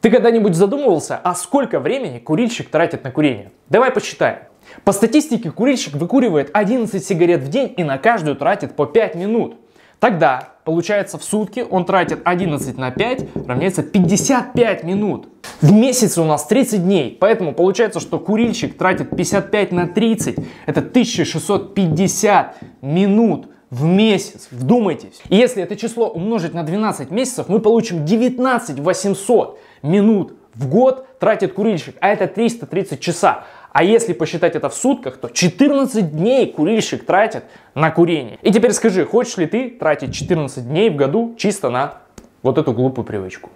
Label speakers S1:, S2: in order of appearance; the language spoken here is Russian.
S1: Ты когда-нибудь задумывался, а сколько времени курильщик тратит на курение? Давай посчитаем. По статистике курильщик выкуривает 11 сигарет в день и на каждую тратит по 5 минут. Тогда, получается, в сутки он тратит 11 на 5, равняется 55 минут. В месяц у нас 30 дней, поэтому получается, что курильщик тратит 55 на 30, это 1650 минут в месяц. Вдумайтесь. если это число умножить на 12 месяцев, мы получим 19 800 минут в год тратит курильщик, а это 330 часа. А если посчитать это в сутках, то 14 дней курильщик тратит на курение. И теперь скажи, хочешь ли ты тратить 14 дней в году чисто на вот эту глупую привычку?